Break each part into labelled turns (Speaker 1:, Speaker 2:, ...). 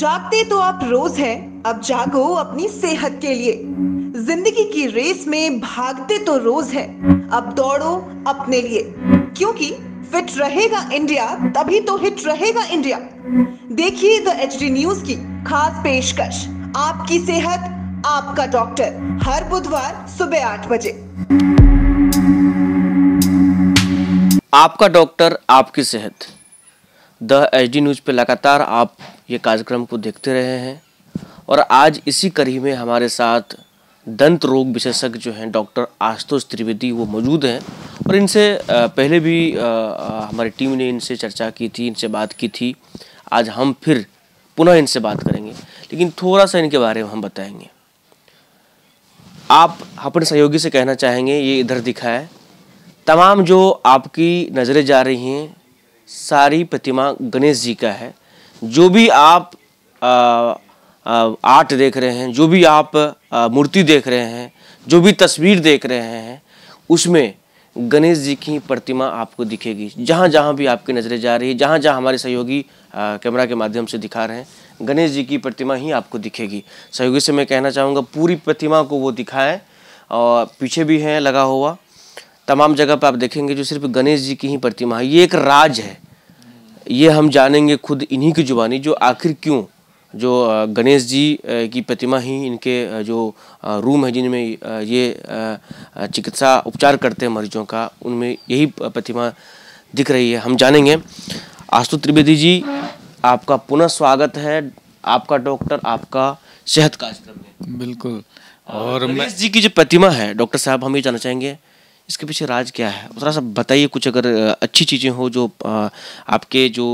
Speaker 1: जागते तो आप रोज हैं अब जागो अपनी सेहत के लिए जिंदगी की रेस में भागते तो रोज है अब दौड़ो अपने लिए क्योंकि फिट रहेगा इंडिया तभी तो हिट रहेगा इंडिया देखिए द एच डी न्यूज की खास पेशकश आपकी सेहत आपका डॉक्टर हर बुधवार सुबह आठ बजे आपका डॉक्टर आपकी सेहत द एच डी न्यूज़ पर लगातार आप ये कार्यक्रम को देखते रहे हैं और आज इसी कड़ी में हमारे साथ दंत रोग विशेषज्ञ जो हैं डॉक्टर आशुतोष त्रिवेदी वो मौजूद हैं और इनसे पहले भी हमारी टीम ने इनसे चर्चा की थी इनसे बात की थी आज हम फिर पुनः इनसे बात करेंगे लेकिन थोड़ा सा इनके बारे में हम बताएंगे आप अपने सहयोगी से कहना चाहेंगे ये इधर दिखा है तमाम जो आपकी नज़रें जा रही हैं सारी प्रतिमा गणेश जी का है जो भी आप आर्ट देख रहे हैं जो भी आप मूर्ति देख रहे हैं जो भी तस्वीर देख रहे हैं उसमें गणेश जी की प्रतिमा आपको दिखेगी जहाँ जहाँ भी आपकी नज़रें जा रही है जहाँ जहाँ हमारे सहयोगी कैमरा के माध्यम से दिखा रहे हैं गणेश जी की प्रतिमा ही आपको दिखेगी सहयोगी से मैं कहना चाहूँगा पूरी प्रतिमा को वो दिखाएं और पीछे भी हैं लगा हुआ तमाम जगह पर आप देखेंगे जो सिर्फ गणेश जी की ही प्रतिमा है ये एक राज है ये हम जानेंगे खुद इन्हीं की जुबानी जो आखिर क्यों जो गणेश जी की प्रतिमा ही इनके जो रूम है जिनमें ये चिकित्सा उपचार करते हैं मरीजों का उनमें यही प्रतिमा दिख रही है हम जानेंगे आस्तु त्रिवेदी जी आपका पुनः स्वागत है आपका डॉक्टर आपका सेहत कार्यक्रम में बिल्कुल और गणेश जी की जो प्रतिमा है डॉक्टर साहब हम ये जानना चाहेंगे इसके पीछे राज क्या है थोड़ा सा बताइए कुछ अगर अच्छी चीज़ें हो जो आपके जो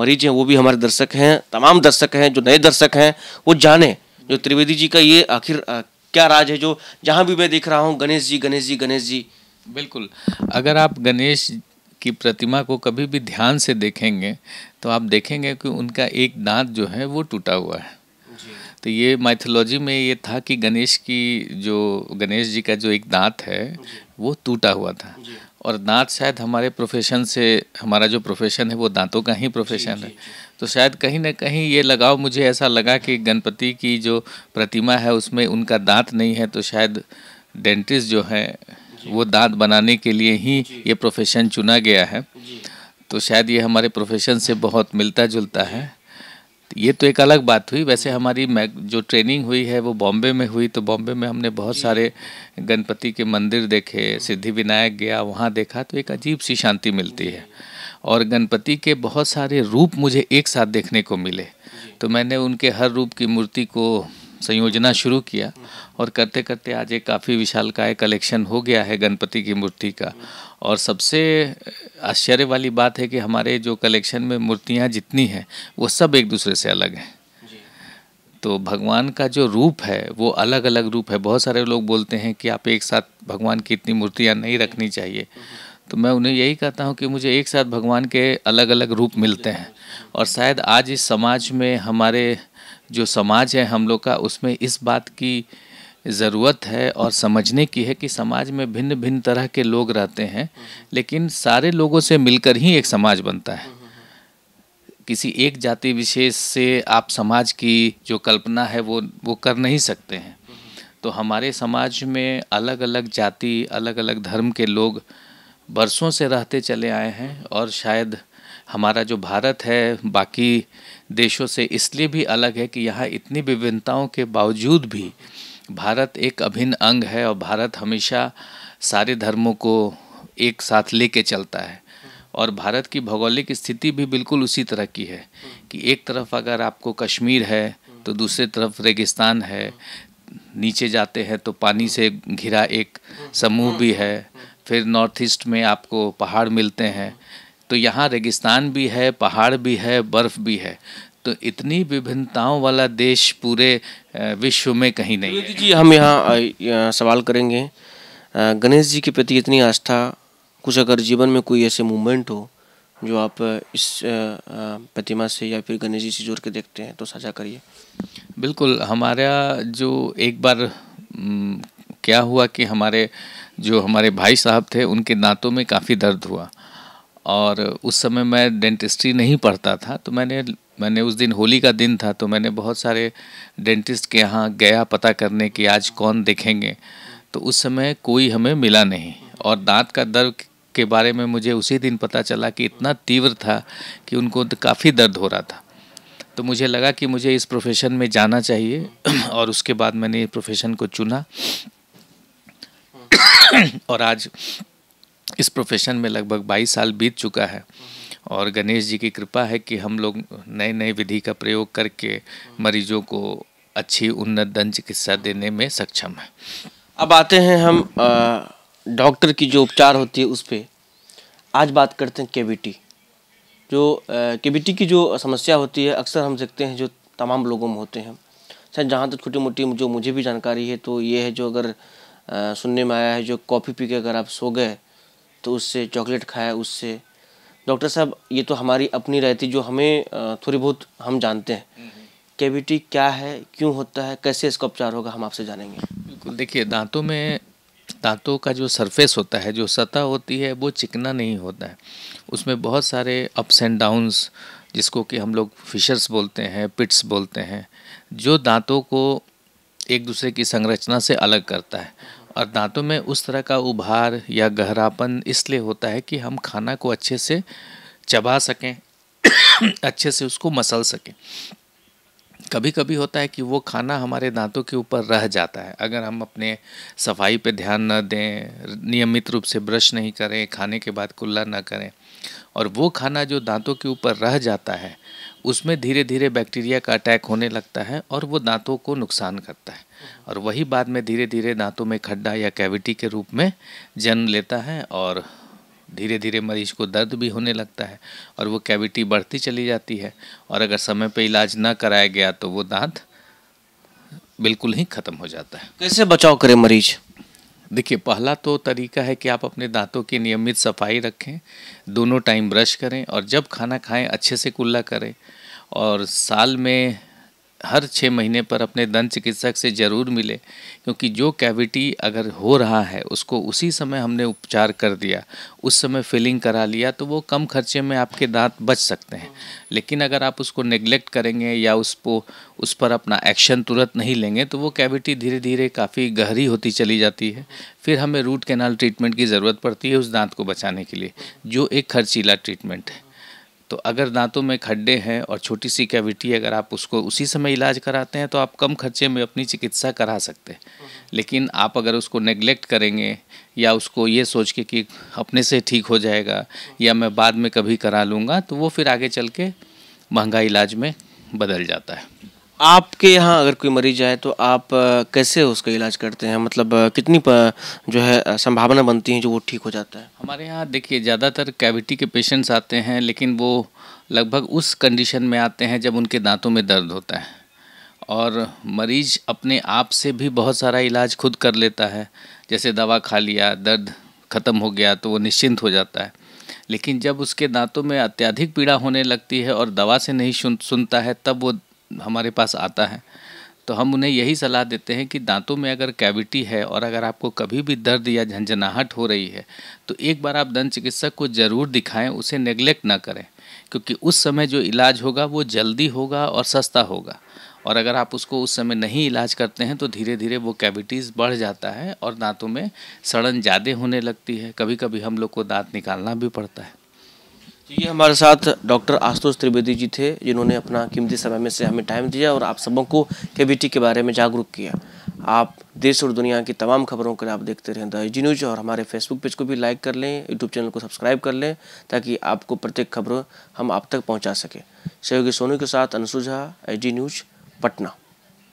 Speaker 1: मरीज हैं वो भी हमारे दर्शक हैं तमाम दर्शक हैं जो नए दर्शक हैं वो जाने जो त्रिवेदी जी का ये आखिर क्या राज है जो जहाँ भी मैं देख रहा हूँ गणेश जी गणेश जी गणेश जी
Speaker 2: बिल्कुल अगर आप गणेश की प्रतिमा को कभी भी ध्यान से देखेंगे तो आप देखेंगे कि उनका एक दांत जो है वो टूटा हुआ है तो ये माइथोलॉजी में ये था कि गणेश की जो गणेश जी का जो एक दांत है वो टूटा हुआ था और दांत शायद हमारे प्रोफेशन से हमारा जो प्रोफेशन है वो दांतों का ही प्रोफेशन है तो शायद कहीं ना कहीं ये लगाव मुझे ऐसा लगा कि गणपति की जो प्रतिमा है उसमें उनका दांत नहीं है तो शायद डेंटिस्ट जो है वो दांत बनाने के लिए ही ये प्रोफेशन चुना गया है तो शायद ये हमारे प्रोफेशन से बहुत मिलता जुलता है ये तो एक अलग बात हुई वैसे हमारी जो ट्रेनिंग हुई है वो बॉम्बे में हुई तो बॉम्बे में हमने बहुत सारे गणपति के मंदिर देखे सिद्धि विनायक गया वहाँ देखा तो एक अजीब सी शांति मिलती है और गणपति के बहुत सारे रूप मुझे एक साथ देखने को मिले तो मैंने उनके हर रूप की मूर्ति को संयोजना शुरू किया हम्म। और करते करते आज एक काफ़ी विशालकाय कलेक्शन हो गया है गणपति की मूर्ति का और सबसे आश्चर्य वाली बात है कि हमारे जो कलेक्शन में मूर्तियाँ जितनी हैं वो सब एक दूसरे से अलग हैं तो भगवान का जो रूप है वो अलग अलग रूप है बहुत सारे लोग बोलते हैं कि आप एक साथ भगवान की इतनी मूर्तियाँ नहीं रखनी चाहिए तो मैं उन्हें यही कहता हूँ कि मुझे एक साथ भगवान के अलग अलग रूप मिलते हैं और शायद आज इस समाज में हमारे जो समाज है हम लोग का उसमें इस बात की ज़रूरत है और समझने की है कि समाज में भिन्न भिन्न तरह के लोग रहते हैं लेकिन सारे लोगों से मिलकर ही एक समाज बनता है किसी एक जाति विशेष से आप समाज की जो कल्पना है वो वो कर नहीं सकते हैं तो हमारे समाज में अलग अलग जाति अलग अलग धर्म के लोग बरसों से रहते चले आए हैं और शायद हमारा जो भारत है बाकी देशों से इसलिए भी अलग है कि यहाँ इतनी विभिन्नताओं के बावजूद भी भारत एक अभिन्न अंग है और भारत हमेशा सारे धर्मों को एक साथ लेके चलता है और भारत की भौगोलिक स्थिति भी बिल्कुल उसी तरह की है कि एक तरफ अगर आपको कश्मीर है तो दूसरे तरफ रेगिस्तान है नीचे जाते हैं तो पानी से घिरा एक समूह भी है फिर नॉर्थ ईस्ट में आपको पहाड़ मिलते हैं तो यहाँ रेगिस्तान भी है पहाड़ भी है बर्फ़ भी है तो इतनी विभिन्नताओं वाला देश पूरे विश्व में कहीं नहीं है जी हम
Speaker 1: यहाँ सवाल करेंगे गणेश जी के प्रति इतनी आस्था कुछ अगर जीवन में कोई ऐसे मूवमेंट हो जो आप इस
Speaker 2: प्रतिमा से या फिर गणेश जी से जोड़ के देखते हैं तो साझा करिए बिल्कुल हमारा जो एक बार क्या हुआ कि हमारे जो हमारे भाई साहब थे उनके नातों में काफ़ी दर्द हुआ और उस समय मैं डेंटिस्ट्री नहीं पढ़ता था तो मैंने मैंने उस दिन होली का दिन था तो मैंने बहुत सारे डेंटिस्ट के यहाँ गया पता करने कि आज कौन देखेंगे तो उस समय कोई हमें मिला नहीं और दांत का दर्द के बारे में मुझे उसी दिन पता चला कि इतना तीव्र था कि उनको तो काफ़ी दर्द हो रहा था तो मुझे लगा कि मुझे इस प्रोफेशन में जाना चाहिए और उसके बाद मैंने इस प्रोफेशन को चुना और आज इस प्रोफेशन में लगभग 22 साल बीत चुका है और गणेश जी की कृपा है कि हम लोग नए नए विधि का प्रयोग करके मरीजों को अच्छी उन्नत दंत चिकित्सा देने में सक्षम है
Speaker 1: अब आते हैं हम डॉक्टर की जो उपचार होती है उस पर आज बात करते हैं केविटी जो केविटी की जो समस्या होती है अक्सर हम देखते हैं जो तमाम लोगों में होते हैं शायद जहाँ तक छोटी मोटी जो मुझे भी जानकारी है तो ये है जो अगर सुनने में आया है जो कॉफ़ी पी के अगर आप सो गए तो उससे चॉकलेट खाया उससे डॉक्टर साहब ये तो हमारी अपनी रहती जो हमें थोड़ी बहुत हम जानते हैं हम्म, हम्म। कैविटी क्या है क्यों होता है
Speaker 2: कैसे इसका उपचार होगा हम आपसे जानेंगे बिल्कुल देखिए दांतों में दांतों का जो सरफेस होता है जो सतह होती है वो चिकना नहीं होता है उसमें बहुत सारे अप्स एंड डाउन्स जिसको कि हम लोग फिशर्स बोलते हैं पिट्स बोलते हैं जो दांतों को एक दूसरे की संरचना से अलग करता है और दांतों में उस तरह का उभार या गहरापन इसलिए होता है कि हम खाना को अच्छे से चबा सकें अच्छे से उसको मसल सकें कभी कभी होता है कि वो खाना हमारे दांतों के ऊपर रह जाता है अगर हम अपने सफाई पे ध्यान न दें नियमित रूप से ब्रश नहीं करें खाने के बाद कुल्ला ना करें और वो खाना जो दांतों के ऊपर रह जाता है उसमें धीरे धीरे बैक्टीरिया का अटैक होने लगता है और वो दांतों को नुकसान करता है और वही बाद में धीरे धीरे दांतों में खड्डा या कैविटी के रूप में जन्म लेता है और धीरे धीरे मरीज को दर्द भी होने लगता है और वो कैविटी बढ़ती चली जाती है और अगर समय पर इलाज ना कराया गया तो वो दांत बिल्कुल ही ख़त्म हो जाता है कैसे बचाव करें मरीज़ देखिए पहला तो तरीका है कि आप अपने दांतों की नियमित सफाई रखें दोनों टाइम ब्रश करें और जब खाना खाएं अच्छे से कुल्ला करें और साल में हर छः महीने पर अपने दंत चिकित्सक से ज़रूर मिले क्योंकि जो कैविटी अगर हो रहा है उसको उसी समय हमने उपचार कर दिया उस समय फिलिंग करा लिया तो वो कम खर्चे में आपके दांत बच सकते हैं लेकिन अगर आप उसको नेग्लेक्ट करेंगे या उसको उस पर अपना एक्शन तुरंत नहीं लेंगे तो वो कैविटी धीरे धीरे काफ़ी गहरी होती चली जाती है फिर हमें रूट कैनाल ट्रीटमेंट की ज़रूरत पड़ती है उस दांत को बचाने के लिए जो एक खर्चीला ट्रीटमेंट है तो अगर दांतों में खड्डे हैं और छोटी सी कैविटी अगर आप उसको उसी समय इलाज कराते हैं तो आप कम खर्चे में अपनी चिकित्सा करा सकते हैं हम्म। लेकिन आप अगर उसको नेग्लेक्ट करेंगे या उसको ये सोच के कि अपने से ठीक हो जाएगा हम्म। या मैं बाद में कभी करा लूँगा तो वो फिर आगे चल के महंगा इलाज में बदल जाता है आपके यहाँ अगर कोई मरीज आए
Speaker 1: तो आप कैसे उसका इलाज करते हैं मतलब कितनी जो है संभावना बनती है जो वो ठीक हो जाता है
Speaker 2: हमारे यहाँ देखिए ज़्यादातर कैविटी के पेशेंट्स आते हैं लेकिन वो लगभग उस कंडीशन में आते हैं जब उनके दांतों में दर्द होता है और मरीज अपने आप से भी बहुत सारा इलाज खुद कर लेता है जैसे दवा खा लिया दर्द ख़त्म हो गया तो वो निश्चिंत हो जाता है लेकिन जब उसके दांतों में अत्यधिक पीड़ा होने लगती है और दवा से नहीं सुन सुनता है तब वो हमारे पास आता है तो हम उन्हें यही सलाह देते हैं कि दांतों में अगर कैविटी है और अगर आपको कभी भी दर्द या झंझनाहट हो रही है तो एक बार आप दंत चिकित्सक को ज़रूर दिखाएं उसे नेग्लेक्ट ना करें क्योंकि उस समय जो इलाज होगा वो जल्दी होगा और सस्ता होगा और अगर आप उसको उस समय नहीं इलाज करते हैं तो धीरे धीरे वो कैविटीज़ बढ़ जाता है और दांतों में सड़न ज़्यादा होने लगती है कभी कभी हम लोग को दांत निकालना भी पड़ता है
Speaker 1: तो ये हमारे साथ डॉक्टर आशुतोष त्रिवेदी जी थे जिन्होंने अपना कीमती समय में से हमें टाइम दिया और आप सबों को केबीटी के बारे में जागरूक किया आप देश और दुनिया की तमाम खबरों के लिए आप देखते रहें द न्यूज और हमारे फेसबुक पेज को भी लाइक कर लें यूट्यूब चैनल को सब्सक्राइब कर लें ताकि आपको प्रत्येक खबर हम आप तक पहुँचा सकें सहयोगी सोनू के साथ अनुसुझा एच न्यूज पटना